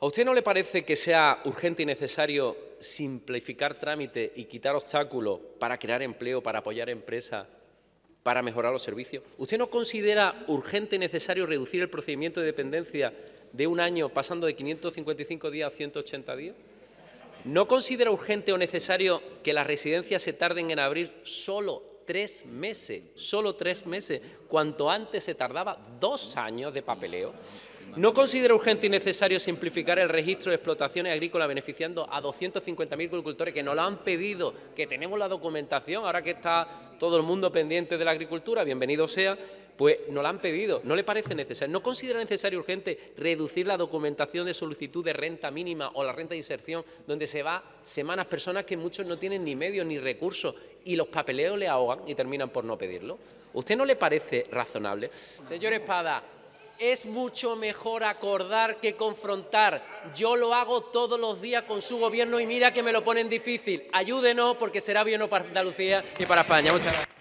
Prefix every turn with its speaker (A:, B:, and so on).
A: ¿A usted no le parece que sea urgente y necesario simplificar trámite y quitar obstáculos para crear empleo, para apoyar empresas, para mejorar los servicios? ¿Usted no considera urgente y necesario reducir el procedimiento de dependencia de un año pasando de 555 días a 180 días? ¿No considera urgente o necesario que las residencias se tarden en abrir solo tres meses? Solo tres meses, cuanto antes se tardaba dos años de papeleo. No considera urgente y necesario simplificar el registro de explotaciones agrícolas beneficiando a 250.000 agricultores que nos lo han pedido, que tenemos la documentación, ahora que está todo el mundo pendiente de la agricultura, bienvenido sea, pues nos lo han pedido, no le parece necesario. ¿No considera necesario urgente reducir la documentación de solicitud de renta mínima o la renta de inserción, donde se va semanas personas que muchos no tienen ni medios ni recursos y los papeleos le ahogan y terminan por no pedirlo? ¿Usted no le parece razonable? Señor Espada, es mucho mejor acordar que confrontar. Yo lo hago todos los días con su gobierno y mira que me lo ponen difícil. Ayúdenos porque será bien para Andalucía y para España. Muchas gracias.